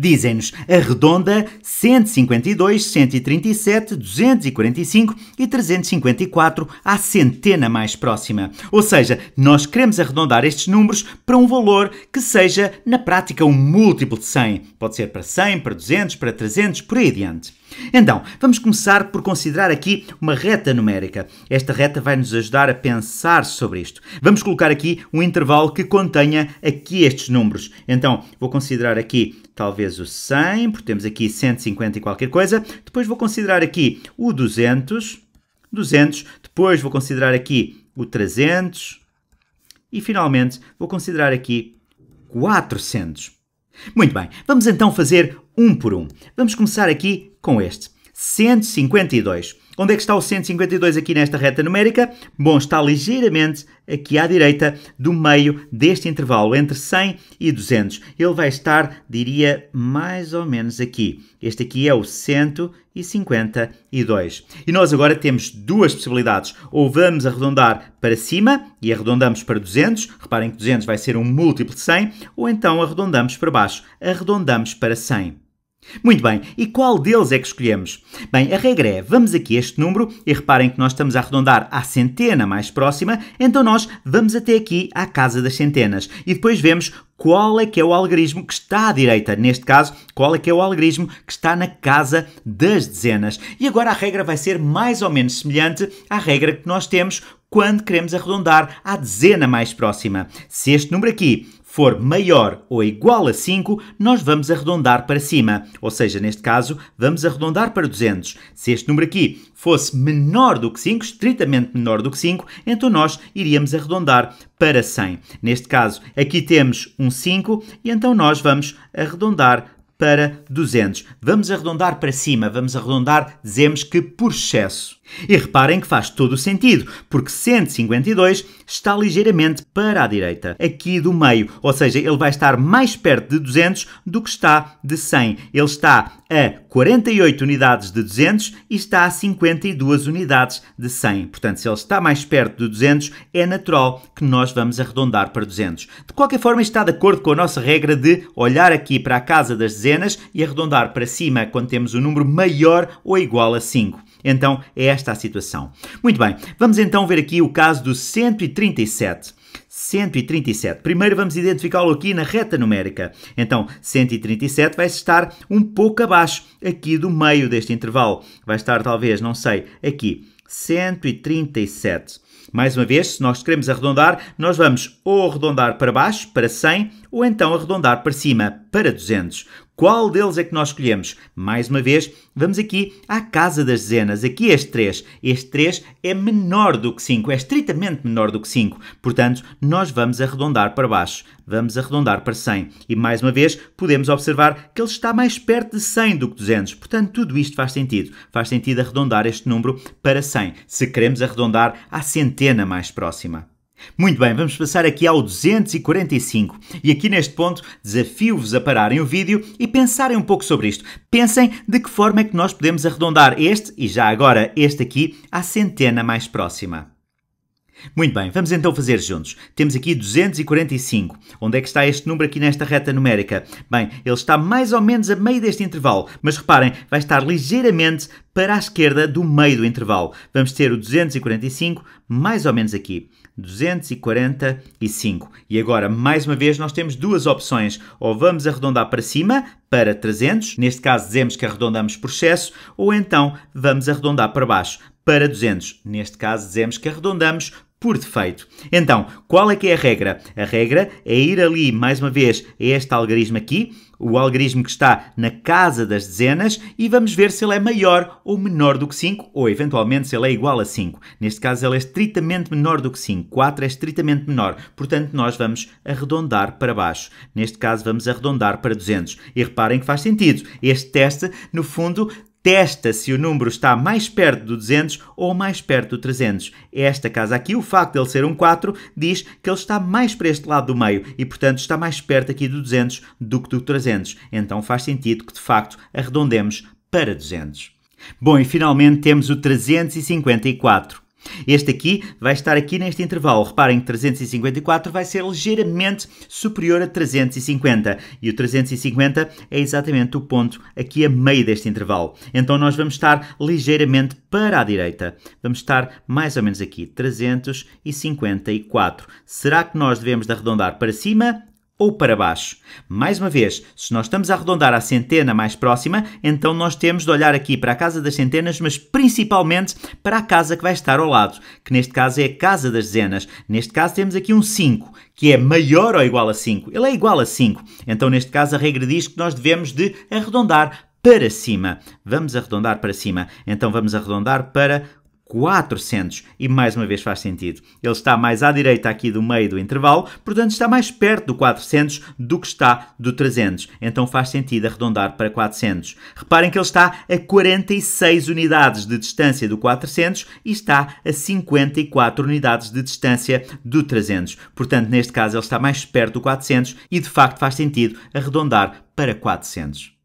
Dizem-nos arredonda 152, 137, 245 e 354 à centena mais próxima. Ou seja, nós queremos arredondar estes números para um valor que seja, na prática, um múltiplo de 100. Pode ser para 100, para 200, para 300, por aí adiante. Então, vamos começar por considerar aqui uma reta numérica. Esta reta vai nos ajudar a pensar sobre isto. Vamos colocar aqui um intervalo que contenha aqui estes números. Então, vou considerar aqui talvez o 100, porque temos aqui 150 e qualquer coisa. Depois vou considerar aqui o 200, 200. Depois vou considerar aqui o 300. E finalmente vou considerar aqui 400. Muito bem, vamos então fazer um por um. Vamos começar aqui com este. 152. Onde é que está o 152 aqui nesta reta numérica? Bom, está ligeiramente aqui à direita do meio deste intervalo, entre 100 e 200. Ele vai estar, diria, mais ou menos aqui. Este aqui é o 152. E nós agora temos duas possibilidades. Ou vamos arredondar para cima e arredondamos para 200. Reparem que 200 vai ser um múltiplo de 100. Ou então arredondamos para baixo. Arredondamos para 100. Muito bem, e qual deles é que escolhemos? Bem, a regra é, vamos aqui a este número, e reparem que nós estamos a arredondar à centena mais próxima, então nós vamos até aqui à casa das centenas, e depois vemos qual é que é o algarismo que está à direita, neste caso, qual é que é o algarismo que está na casa das dezenas. E agora a regra vai ser mais ou menos semelhante à regra que nós temos quando queremos arredondar à dezena mais próxima. Se este número aqui for maior ou igual a 5, nós vamos arredondar para cima, ou seja, neste caso, vamos arredondar para 200. Se este número aqui fosse menor do que 5, estritamente menor do que 5, então nós iríamos arredondar para 100. Neste caso, aqui temos um 5 e então nós vamos arredondar para 200. Vamos arredondar para cima, vamos arredondar, dizemos que por excesso. E reparem que faz todo o sentido, porque 152 está ligeiramente para a direita, aqui do meio, ou seja, ele vai estar mais perto de 200 do que está de 100. Ele está a 48 unidades de 200 e está a 52 unidades de 100. Portanto, se ele está mais perto de 200, é natural que nós vamos arredondar para 200. De qualquer forma, está de acordo com a nossa regra de olhar aqui para a casa das dezenas e arredondar para cima quando temos um número maior ou igual a 5. Então é esta a situação. Muito bem, vamos então ver aqui o caso do 137. 137. Primeiro vamos identificá-lo aqui na reta numérica. Então, 137 vai estar um pouco abaixo aqui do meio deste intervalo. Vai estar talvez, não sei, aqui 137. Mais uma vez, se nós queremos arredondar, nós vamos ou arredondar para baixo, para 100, ou então arredondar para cima, para 200. Qual deles é que nós escolhemos? Mais uma vez, vamos aqui à casa das dezenas. Aqui este 3. Este 3 é menor do que 5, é estritamente menor do que 5. Portanto, nós vamos arredondar para baixo. Vamos arredondar para 100. E mais uma vez, podemos observar que ele está mais perto de 100 do que 200. Portanto, tudo isto faz sentido. Faz sentido arredondar este número para 100, se queremos arredondar à centena mais próxima. Muito bem, vamos passar aqui ao 245. E aqui neste ponto, desafio-vos a pararem o vídeo e pensarem um pouco sobre isto. Pensem de que forma é que nós podemos arredondar este e já agora este aqui à centena mais próxima. Muito bem, vamos então fazer juntos. Temos aqui 245. Onde é que está este número aqui nesta reta numérica? Bem, ele está mais ou menos a meio deste intervalo, mas reparem, vai estar ligeiramente para a esquerda do meio do intervalo. Vamos ter o 245 mais ou menos aqui. 245. E agora, mais uma vez, nós temos duas opções. Ou vamos arredondar para cima, para 300, neste caso dizemos que arredondamos por excesso, ou então vamos arredondar para baixo, para 200. Neste caso, dizemos que arredondamos por defeito. Então, qual é que é a regra? A regra é ir ali, mais uma vez, a este algarismo aqui, o algarismo que está na casa das dezenas, e vamos ver se ele é maior ou menor do que 5, ou eventualmente se ele é igual a 5. Neste caso, ele é estritamente menor do que 5. 4 é estritamente menor, portanto, nós vamos arredondar para baixo. Neste caso, vamos arredondar para 200. E reparem que faz sentido. Este teste, no fundo, testa se o número está mais perto do 200 ou mais perto do 300. É esta casa aqui, o facto de ele ser um 4, diz que ele está mais para este lado do meio e, portanto, está mais perto aqui do 200 do que do 300. Então faz sentido que, de facto, arredondemos para 200. Bom, e finalmente temos o 354. Este aqui vai estar aqui neste intervalo. Reparem que 354 vai ser ligeiramente superior a 350 e o 350 é exatamente o ponto aqui a meio deste intervalo. Então nós vamos estar ligeiramente para a direita. Vamos estar mais ou menos aqui, 354. Será que nós devemos arredondar para cima? ou para baixo. Mais uma vez, se nós estamos a arredondar a centena mais próxima, então nós temos de olhar aqui para a casa das centenas, mas principalmente para a casa que vai estar ao lado, que neste caso é a casa das dezenas. Neste caso temos aqui um 5, que é maior ou igual a 5. Ele é igual a 5. Então neste caso a regra diz que nós devemos de arredondar para cima. Vamos arredondar para cima. Então vamos arredondar para 400. E mais uma vez faz sentido. Ele está mais à direita aqui do meio do intervalo, portanto está mais perto do 400 do que está do 300. Então faz sentido arredondar para 400. Reparem que ele está a 46 unidades de distância do 400 e está a 54 unidades de distância do 300. Portanto, neste caso, ele está mais perto do 400 e de facto faz sentido arredondar para 400.